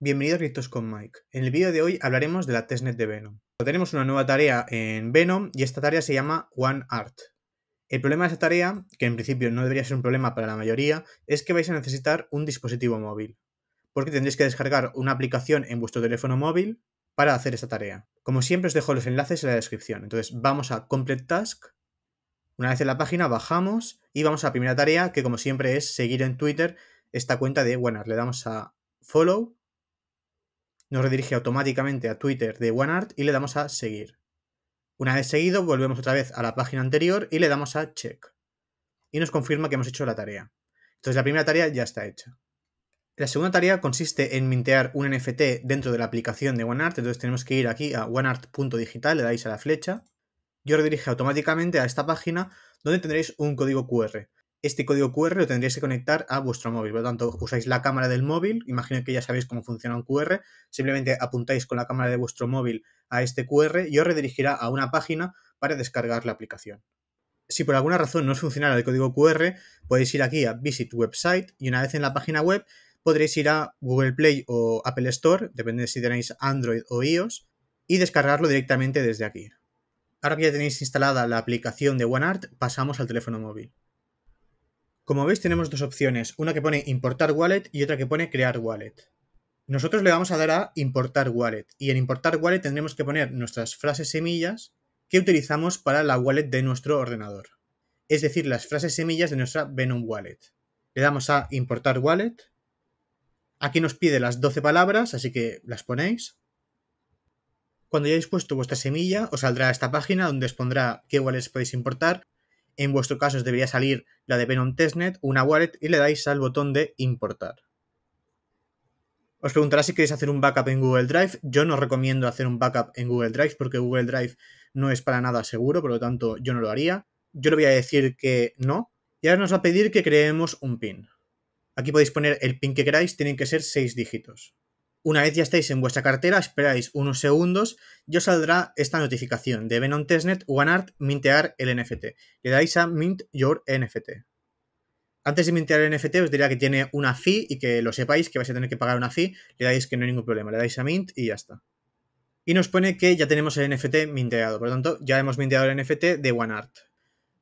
Bienvenidos a con Mike. En el vídeo de hoy hablaremos de la testnet de Venom. Tenemos una nueva tarea en Venom y esta tarea se llama OneArt. El problema de esta tarea, que en principio no debería ser un problema para la mayoría, es que vais a necesitar un dispositivo móvil, porque tendréis que descargar una aplicación en vuestro teléfono móvil para hacer esta tarea. Como siempre os dejo los enlaces en la descripción. Entonces vamos a Complete Task, una vez en la página bajamos y vamos a la primera tarea que como siempre es seguir en Twitter esta cuenta de OneArt. Le damos a Follow nos redirige automáticamente a Twitter de OneArt y le damos a seguir. Una vez seguido, volvemos otra vez a la página anterior y le damos a check. Y nos confirma que hemos hecho la tarea. Entonces la primera tarea ya está hecha. La segunda tarea consiste en mintear un NFT dentro de la aplicación de OneArt, entonces tenemos que ir aquí a oneart.digital, le dais a la flecha, y os redirige automáticamente a esta página donde tendréis un código QR este código QR lo tendríais que conectar a vuestro móvil. Por lo tanto, usáis la cámara del móvil, imagino que ya sabéis cómo funciona un QR, simplemente apuntáis con la cámara de vuestro móvil a este QR y os redirigirá a una página para descargar la aplicación. Si por alguna razón no os funcionara el código QR, podéis ir aquí a Visit Website y una vez en la página web podréis ir a Google Play o Apple Store, depende de si tenéis Android o iOS, y descargarlo directamente desde aquí. Ahora que ya tenéis instalada la aplicación de OneArt, pasamos al teléfono móvil. Como veis tenemos dos opciones, una que pone importar wallet y otra que pone crear wallet. Nosotros le vamos a dar a importar wallet y en importar wallet tendremos que poner nuestras frases semillas que utilizamos para la wallet de nuestro ordenador, es decir, las frases semillas de nuestra Venom wallet. Le damos a importar wallet. Aquí nos pide las 12 palabras, así que las ponéis. Cuando hayáis puesto vuestra semilla, os saldrá esta página donde os pondrá qué wallets podéis importar, en vuestro caso os debería salir la de Venom Testnet, una wallet y le dais al botón de importar. Os preguntará si queréis hacer un backup en Google Drive. Yo no recomiendo hacer un backup en Google Drive porque Google Drive no es para nada seguro, por lo tanto yo no lo haría. Yo le voy a decir que no. Y ahora nos va a pedir que creemos un pin. Aquí podéis poner el pin que queráis, tienen que ser 6 dígitos. Una vez ya estáis en vuestra cartera, esperáis unos segundos y os saldrá esta notificación de Venom Testnet OneArt mintear el NFT. Le dais a Mint Your NFT. Antes de mintear el NFT os diría que tiene una fee y que lo sepáis que vais a tener que pagar una fee. Le dais que no hay ningún problema, le dais a Mint y ya está. Y nos pone que ya tenemos el NFT minteado, por lo tanto ya hemos minteado el NFT de OneArt.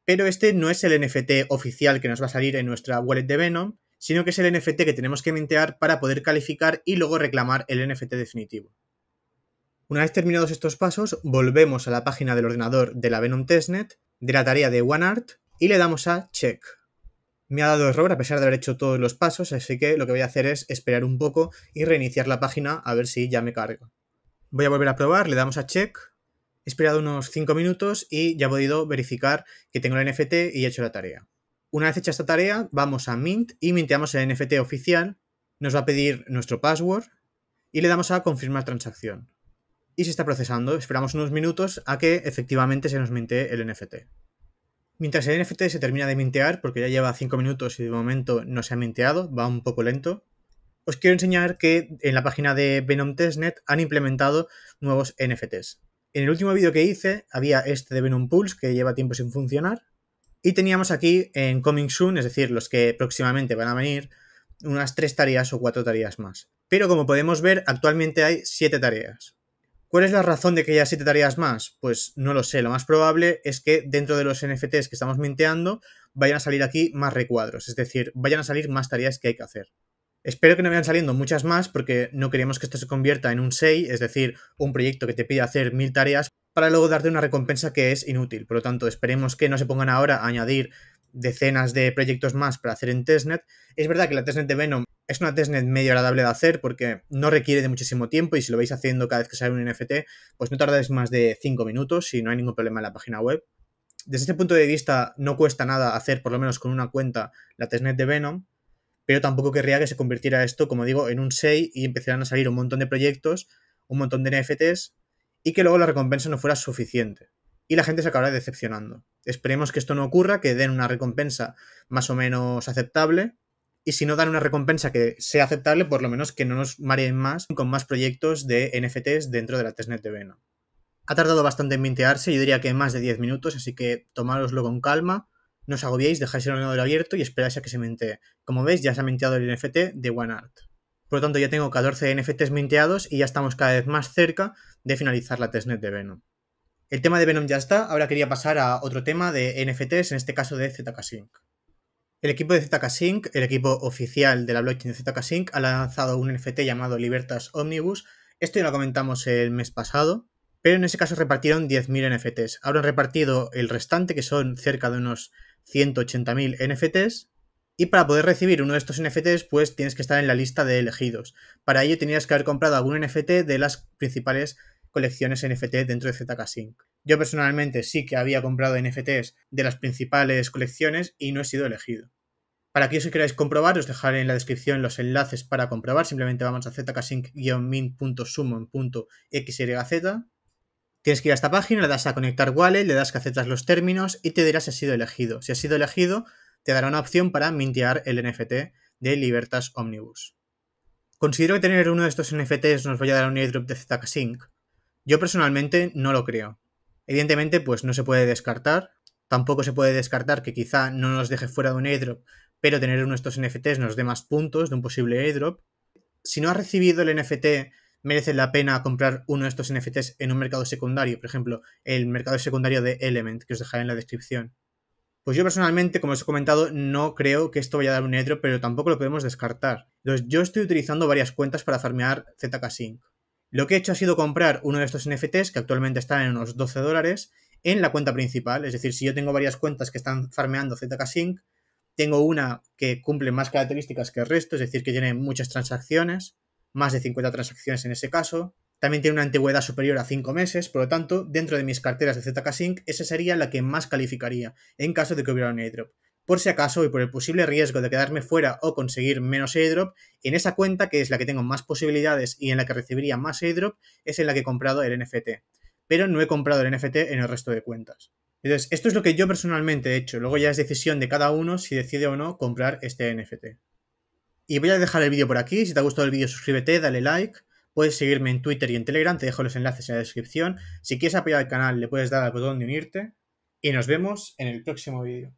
Pero este no es el NFT oficial que nos va a salir en nuestra wallet de Venom, sino que es el NFT que tenemos que mintear para poder calificar y luego reclamar el NFT definitivo. Una vez terminados estos pasos, volvemos a la página del ordenador de la Venom Testnet, de la tarea de OneArt, y le damos a Check. Me ha dado error a pesar de haber hecho todos los pasos, así que lo que voy a hacer es esperar un poco y reiniciar la página a ver si ya me cargo. Voy a volver a probar, le damos a Check, he esperado unos 5 minutos y ya he podido verificar que tengo el NFT y he hecho la tarea. Una vez hecha esta tarea, vamos a Mint y minteamos el NFT oficial, nos va a pedir nuestro password y le damos a confirmar transacción. Y se está procesando, esperamos unos minutos a que efectivamente se nos minte el NFT. Mientras el NFT se termina de mintear, porque ya lleva 5 minutos y de momento no se ha minteado, va un poco lento, os quiero enseñar que en la página de Venom Testnet han implementado nuevos NFTs. En el último vídeo que hice había este de Venom Pulse que lleva tiempo sin funcionar, y teníamos aquí en Coming Soon, es decir, los que próximamente van a venir, unas tres tareas o cuatro tareas más. Pero como podemos ver, actualmente hay siete tareas. ¿Cuál es la razón de que haya siete tareas más? Pues no lo sé. Lo más probable es que dentro de los NFTs que estamos minteando vayan a salir aquí más recuadros, es decir, vayan a salir más tareas que hay que hacer. Espero que no vayan saliendo muchas más porque no queremos que esto se convierta en un SEI, es decir, un proyecto que te pide hacer mil tareas para luego darte una recompensa que es inútil. Por lo tanto, esperemos que no se pongan ahora a añadir decenas de proyectos más para hacer en testnet. Es verdad que la testnet de Venom es una testnet medio agradable de hacer porque no requiere de muchísimo tiempo y si lo veis haciendo cada vez que sale un NFT, pues no tardáis más de 5 minutos y no hay ningún problema en la página web. Desde este punto de vista no cuesta nada hacer, por lo menos con una cuenta, la testnet de Venom, pero tampoco querría que se convirtiera esto, como digo, en un 6 y empezaran a salir un montón de proyectos, un montón de NFTs y que luego la recompensa no fuera suficiente. Y la gente se acabará decepcionando. Esperemos que esto no ocurra, que den una recompensa más o menos aceptable. Y si no dan una recompensa que sea aceptable, por lo menos que no nos mareen más con más proyectos de NFTs dentro de la testnet de Vena. Ha tardado bastante en mintearse, yo diría que más de 10 minutos, así que tomároslo con calma, no os agobiéis, dejáis el ordenador abierto y esperáis a que se mente Como veis, ya se ha minteado el NFT de OneArt. Por lo tanto, ya tengo 14 NFTs minteados y ya estamos cada vez más cerca de finalizar la testnet de Venom. El tema de Venom ya está, ahora quería pasar a otro tema de NFTs, en este caso de ZK-Sync. El equipo de ZK-Sync, el equipo oficial de la blockchain de ZK-Sync, ha lanzado un NFT llamado Libertas Omnibus. Esto ya lo comentamos el mes pasado, pero en ese caso repartieron 10.000 NFTs. Ahora han repartido el restante, que son cerca de unos 180.000 NFTs, y para poder recibir uno de estos NFTs, pues tienes que estar en la lista de elegidos. Para ello tenías que haber comprado algún NFT de las principales colecciones NFT dentro de ZK Sync. Yo personalmente sí que había comprado NFTs de las principales colecciones y no he sido elegido. Para que que queráis comprobar, os dejaré en la descripción los enlaces para comprobar. Simplemente vamos a zksync-min.summon.xyz. Tienes que ir a esta página, le das a conectar wallet, le das que aceptas los términos y te dirá si has sido elegido. Si has sido elegido, te dará una opción para mintear el NFT de Libertas Omnibus. Considero que tener uno de estos NFTs nos vaya a dar un airdrop de ZK Sync. Yo personalmente no lo creo. Evidentemente, pues no se puede descartar. Tampoco se puede descartar que quizá no nos deje fuera de un airdrop, pero tener uno de estos NFTs nos dé más puntos de un posible airdrop. Si no has recibido el NFT, merece la pena comprar uno de estos NFTs en un mercado secundario, por ejemplo, el mercado secundario de Element, que os dejaré en la descripción. Pues yo personalmente, como os he comentado, no creo que esto vaya a dar un netro, pero tampoco lo podemos descartar. Entonces, yo estoy utilizando varias cuentas para farmear ZK Sync. Lo que he hecho ha sido comprar uno de estos NFTs, que actualmente están en unos 12 dólares, en la cuenta principal. Es decir, si yo tengo varias cuentas que están farmeando ZK Sync, tengo una que cumple más características que el resto, es decir, que tiene muchas transacciones, más de 50 transacciones en ese caso, también tiene una antigüedad superior a 5 meses, por lo tanto, dentro de mis carteras de ZK Sync, esa sería la que más calificaría en caso de que hubiera un airdrop. Por si acaso y por el posible riesgo de quedarme fuera o conseguir menos airdrop, en esa cuenta, que es la que tengo más posibilidades y en la que recibiría más airdrop, es en la que he comprado el NFT. Pero no he comprado el NFT en el resto de cuentas. Entonces, esto es lo que yo personalmente he hecho. Luego ya es decisión de cada uno si decide o no comprar este NFT. Y voy a dejar el vídeo por aquí. Si te ha gustado el vídeo, suscríbete, dale like. Puedes seguirme en Twitter y en Telegram, te dejo los enlaces en la descripción. Si quieres apoyar al canal, le puedes dar al botón de unirte. Y nos vemos en el próximo vídeo.